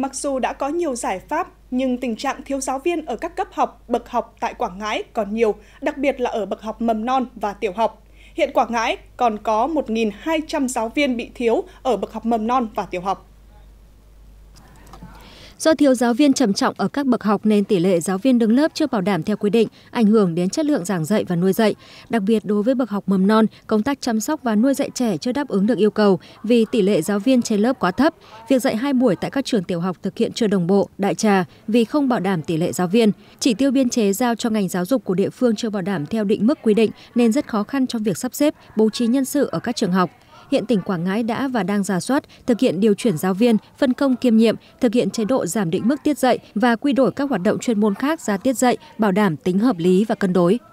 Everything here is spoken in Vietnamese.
Mặc dù đã có nhiều giải pháp, nhưng tình trạng thiếu giáo viên ở các cấp học, bậc học tại Quảng Ngãi còn nhiều, đặc biệt là ở bậc học mầm non và tiểu học. Hiện Quảng Ngãi còn có 1.200 giáo viên bị thiếu ở bậc học mầm non và tiểu học do thiếu giáo viên trầm trọng ở các bậc học nên tỷ lệ giáo viên đứng lớp chưa bảo đảm theo quy định, ảnh hưởng đến chất lượng giảng dạy và nuôi dạy. Đặc biệt đối với bậc học mầm non, công tác chăm sóc và nuôi dạy trẻ chưa đáp ứng được yêu cầu vì tỷ lệ giáo viên trên lớp quá thấp. Việc dạy hai buổi tại các trường tiểu học thực hiện chưa đồng bộ, đại trà vì không bảo đảm tỷ lệ giáo viên. Chỉ tiêu biên chế giao cho ngành giáo dục của địa phương chưa bảo đảm theo định mức quy định nên rất khó khăn trong việc sắp xếp, bố trí nhân sự ở các trường học hiện tỉnh Quảng Ngãi đã và đang giả soát, thực hiện điều chuyển giáo viên, phân công kiêm nhiệm, thực hiện chế độ giảm định mức tiết dạy và quy đổi các hoạt động chuyên môn khác ra tiết dạy, bảo đảm tính hợp lý và cân đối.